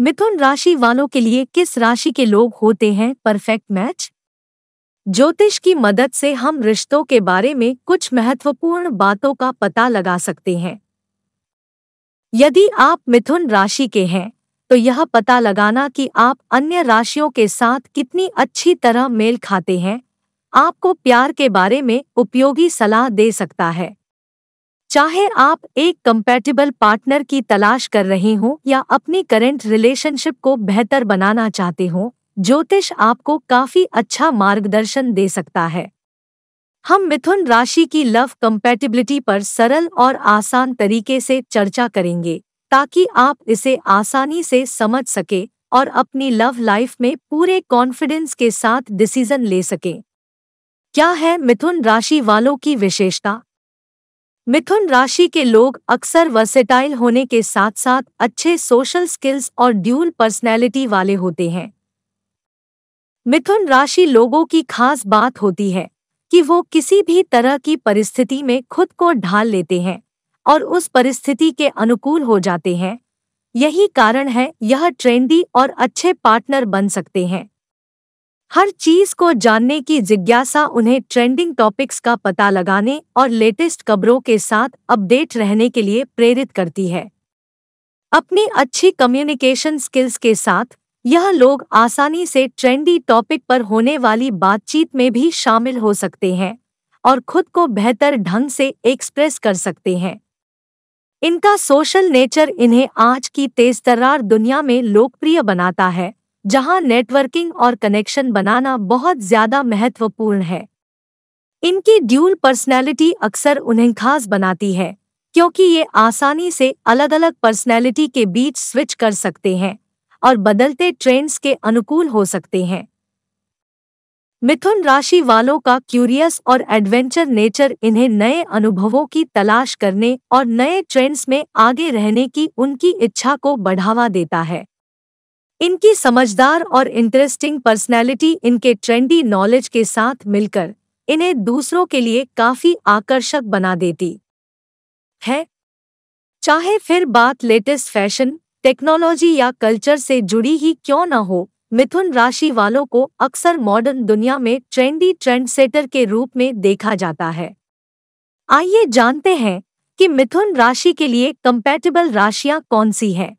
मिथुन राशि वालों के लिए किस राशि के लोग होते हैं परफेक्ट मैच ज्योतिष की मदद से हम रिश्तों के बारे में कुछ महत्वपूर्ण बातों का पता लगा सकते हैं यदि आप मिथुन राशि के हैं तो यह पता लगाना कि आप अन्य राशियों के साथ कितनी अच्छी तरह मेल खाते हैं आपको प्यार के बारे में उपयोगी सलाह दे सकता है चाहे आप एक कंपैटिबल पार्टनर की तलाश कर रहे हो या अपनी करेंट रिलेशनशिप को बेहतर बनाना चाहते हो ज्योतिष आपको काफी अच्छा मार्गदर्शन दे सकता है हम मिथुन राशि की लव कंपैटिबिलिटी पर सरल और आसान तरीके से चर्चा करेंगे ताकि आप इसे आसानी से समझ सके और अपनी लव लाइफ में पूरे कॉन्फिडेंस के साथ डिसीजन ले सकें क्या है मिथुन राशि वालों की विशेषता मिथुन राशि के लोग अक्सर वर्सेटाइल होने के साथ साथ अच्छे सोशल स्किल्स और ड्यूल पर्सनैलिटी वाले होते हैं मिथुन राशि लोगों की खास बात होती है कि वो किसी भी तरह की परिस्थिति में खुद को ढाल लेते हैं और उस परिस्थिति के अनुकूल हो जाते हैं यही कारण है यह ट्रेंडी और अच्छे पार्टनर बन सकते हैं हर चीज को जानने की जिज्ञासा उन्हें ट्रेंडिंग टॉपिक्स का पता लगाने और लेटेस्ट खबरों के साथ अपडेट रहने के लिए प्रेरित करती है अपनी अच्छी कम्युनिकेशन स्किल्स के साथ यह लोग आसानी से ट्रेंडी टॉपिक पर होने वाली बातचीत में भी शामिल हो सकते हैं और खुद को बेहतर ढंग से एक्सप्रेस कर सकते हैं इनका सोशल नेचर इन्हें आज की तेज दुनिया में लोकप्रिय बनाता है जहां नेटवर्किंग और कनेक्शन बनाना बहुत ज्यादा महत्वपूर्ण है इनकी ड्यूल पर्सनैलिटी अक्सर उन्हें खास बनाती है क्योंकि ये आसानी से अलग अलग पर्सनैलिटी के बीच स्विच कर सकते हैं और बदलते ट्रेंड्स के अनुकूल हो सकते हैं मिथुन राशि वालों का क्यूरियस और एडवेंचर नेचर इन्हें नए अनुभवों की तलाश करने और नए ट्रेंड्स में आगे रहने की उनकी इच्छा को बढ़ावा देता है इनकी समझदार और इंटरेस्टिंग पर्सनैलिटी इनके ट्रेंडी नॉलेज के साथ मिलकर इन्हें दूसरों के लिए काफी आकर्षक बना देती है चाहे फिर बात लेटेस्ट फैशन टेक्नोलॉजी या कल्चर से जुड़ी ही क्यों न हो मिथुन राशि वालों को अक्सर मॉडर्न दुनिया में ट्रेंडी ट्रेंड सेटर के रूप में देखा जाता है आइए जानते हैं कि मिथुन राशि के लिए कंपैटिबल राशियां कौन सी हैं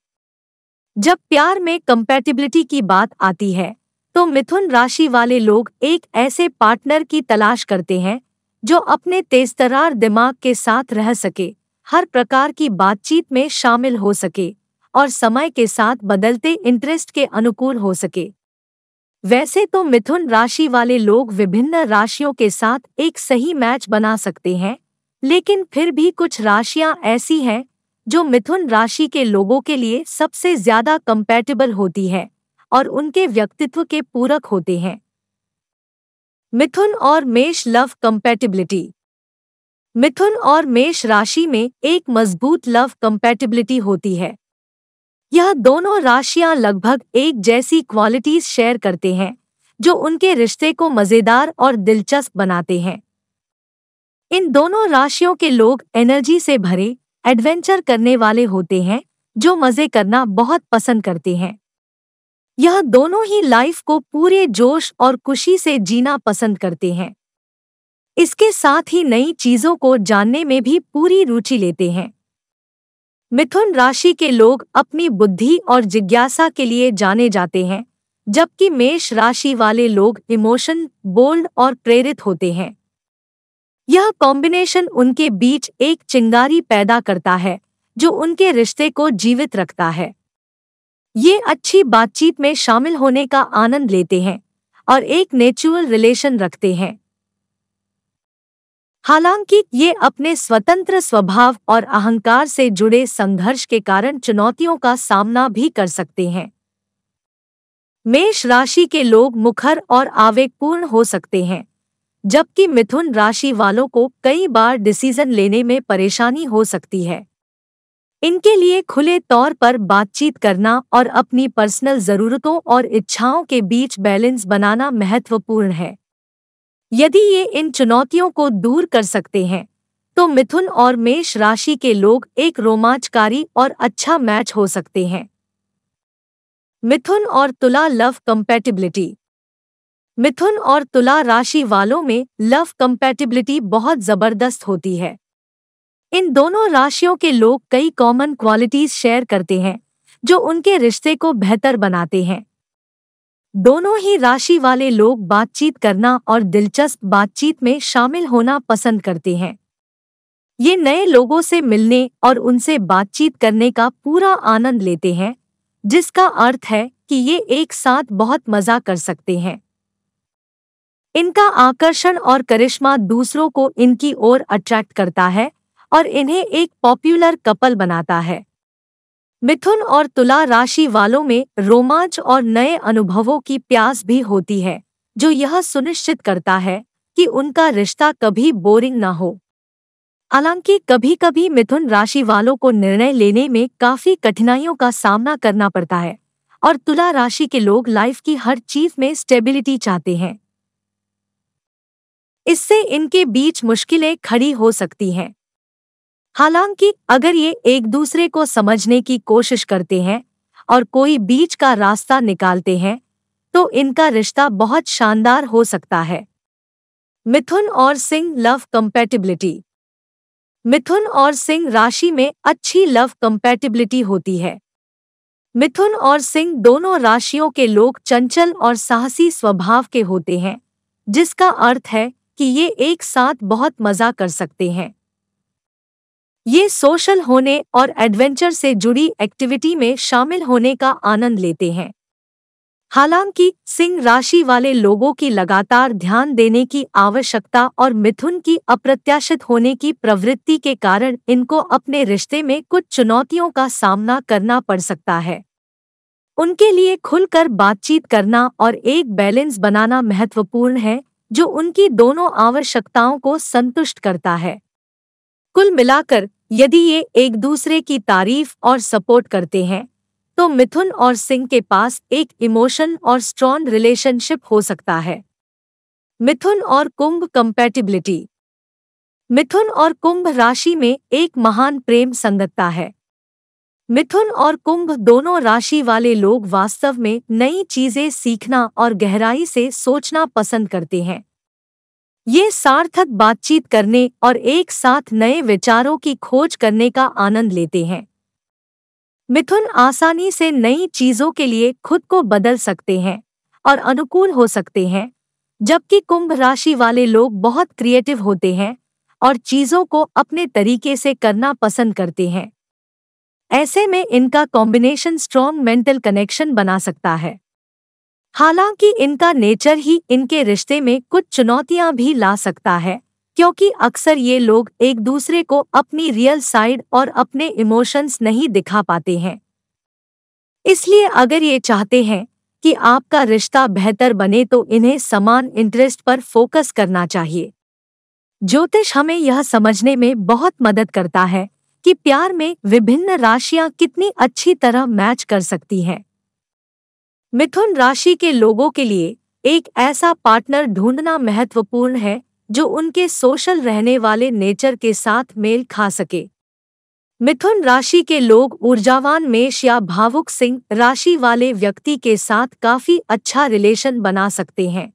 जब प्यार में कंपैटिबिलिटी की बात आती है तो मिथुन राशि वाले लोग एक ऐसे पार्टनर की तलाश करते हैं जो अपने तेजतरार दिमाग के साथ रह सके हर प्रकार की बातचीत में शामिल हो सके और समय के साथ बदलते इंटरेस्ट के अनुकूल हो सके वैसे तो मिथुन राशि वाले लोग विभिन्न राशियों के साथ एक सही मैच बना सकते हैं लेकिन फिर भी कुछ राशियां ऐसी हैं जो मिथुन राशि के लोगों के लिए सबसे ज्यादा कंपैटिबल होती है और उनके व्यक्तित्व के पूरक होते हैं मिथुन और मेष लव कंपैटिबिलिटी मिथुन और मेष राशि में एक मजबूत लव कंपैटिबिलिटी होती है यह दोनों राशियां लगभग एक जैसी क्वालिटीज शेयर करते हैं जो उनके रिश्ते को मजेदार और दिलचस्प बनाते हैं इन दोनों राशियों के लोग एनर्जी से भरे एडवेंचर करने वाले होते हैं जो मजे करना बहुत पसंद करते हैं यह दोनों ही लाइफ को पूरे जोश और खुशी से जीना पसंद करते हैं इसके साथ ही नई चीजों को जानने में भी पूरी रुचि लेते हैं मिथुन राशि के लोग अपनी बुद्धि और जिज्ञासा के लिए जाने जाते हैं जबकि मेष राशि वाले लोग इमोशन बोल्ड और प्रेरित होते हैं यह कॉम्बिनेशन उनके बीच एक चिंगारी पैदा करता है जो उनके रिश्ते को जीवित रखता है ये अच्छी बातचीत में शामिल होने का आनंद लेते हैं और एक नेचुरल रिलेशन रखते हैं हालांकि ये अपने स्वतंत्र स्वभाव और अहंकार से जुड़े संघर्ष के कारण चुनौतियों का सामना भी कर सकते हैं मेष राशि के लोग मुखर और आवेगपूर्ण हो सकते हैं जबकि मिथुन राशि वालों को कई बार डिसीजन लेने में परेशानी हो सकती है इनके लिए खुले तौर पर बातचीत करना और अपनी पर्सनल जरूरतों और इच्छाओं के बीच बैलेंस बनाना महत्वपूर्ण है यदि ये इन चुनौतियों को दूर कर सकते हैं तो मिथुन और मेष राशि के लोग एक रोमांचकारी और अच्छा मैच हो सकते हैं मिथुन और तुला लव कंपेटिबिलिटी मिथुन और तुला राशि वालों में लव कंपैटिबिलिटी बहुत जबरदस्त होती है इन दोनों राशियों के लोग कई कॉमन क्वालिटीज शेयर करते हैं जो उनके रिश्ते को बेहतर बनाते हैं दोनों ही राशि वाले लोग बातचीत करना और दिलचस्प बातचीत में शामिल होना पसंद करते हैं ये नए लोगों से मिलने और उनसे बातचीत करने का पूरा आनंद लेते हैं जिसका अर्थ है कि ये एक साथ बहुत मजा कर सकते हैं इनका आकर्षण और करिश्मा दूसरों को इनकी ओर अट्रैक्ट करता है और इन्हें एक पॉपुलर कपल बनाता है मिथुन और तुला राशि वालों में रोमांच और नए अनुभवों की प्यास भी होती है जो यह सुनिश्चित करता है कि उनका रिश्ता कभी बोरिंग ना हो हालांकि कभी कभी मिथुन राशि वालों को निर्णय लेने में काफी कठिनाइयों का सामना करना पड़ता है और तुला राशि के लोग लाइफ की हर चीज में स्टेबिलिटी चाहते हैं इससे इनके बीच मुश्किलें खड़ी हो सकती हैं हालांकि अगर ये एक दूसरे को समझने की कोशिश करते हैं और कोई बीच का रास्ता निकालते हैं तो इनका रिश्ता बहुत शानदार हो सकता है मिथुन और सिंह लव कंपैटिबिलिटी मिथुन और सिंह राशि में अच्छी लव कंपैटिबिलिटी होती है मिथुन और सिंह दोनों राशियों के लोग चंचल और साहसी स्वभाव के होते हैं जिसका अर्थ है कि ये एक साथ बहुत मजा कर सकते हैं ये सोशल होने और एडवेंचर से जुड़ी एक्टिविटी में शामिल होने का आनंद लेते हैं हालांकि सिंह राशि वाले लोगों की लगातार ध्यान देने की आवश्यकता और मिथुन की अप्रत्याशित होने की प्रवृत्ति के कारण इनको अपने रिश्ते में कुछ चुनौतियों का सामना करना पड़ सकता है उनके लिए खुलकर बातचीत करना और एक बैलेंस बनाना महत्वपूर्ण है जो उनकी दोनों आवश्यकताओं को संतुष्ट करता है कुल मिलाकर यदि ये एक दूसरे की तारीफ और सपोर्ट करते हैं तो मिथुन और सिंह के पास एक इमोशन और स्ट्रॉन्ग रिलेशनशिप हो सकता है मिथुन और कुंभ कंपैटिबिलिटी मिथुन और कुंभ राशि में एक महान प्रेम संगतता है मिथुन और कुंभ दोनों राशि वाले लोग वास्तव में नई चीजें सीखना और गहराई से सोचना पसंद करते हैं ये सार्थक बातचीत करने और एक साथ नए विचारों की खोज करने का आनंद लेते हैं मिथुन आसानी से नई चीजों के लिए खुद को बदल सकते हैं और अनुकूल हो सकते हैं जबकि कुंभ राशि वाले लोग बहुत क्रिएटिव होते हैं और चीजों को अपने तरीके से करना पसंद करते हैं ऐसे में इनका कॉम्बिनेशन स्ट्रॉन्ग मेंटल कनेक्शन बना सकता है हालांकि इनका नेचर ही इनके रिश्ते में कुछ चुनौतियां भी ला सकता है क्योंकि अक्सर ये लोग एक दूसरे को अपनी रियल साइड और अपने इमोशंस नहीं दिखा पाते हैं इसलिए अगर ये चाहते हैं कि आपका रिश्ता बेहतर बने तो इन्हें समान इंटरेस्ट पर फोकस करना चाहिए ज्योतिष हमें यह समझने में बहुत मदद करता है कि प्यार में विभिन्न राशियां कितनी अच्छी तरह मैच कर सकती हैं मिथुन राशि के लोगों के लिए एक ऐसा पार्टनर ढूंढना महत्वपूर्ण है जो उनके सोशल रहने वाले नेचर के साथ मेल खा सके मिथुन राशि के लोग ऊर्जावान मेष या भावुक सिंह राशि वाले व्यक्ति के साथ काफी अच्छा रिलेशन बना सकते हैं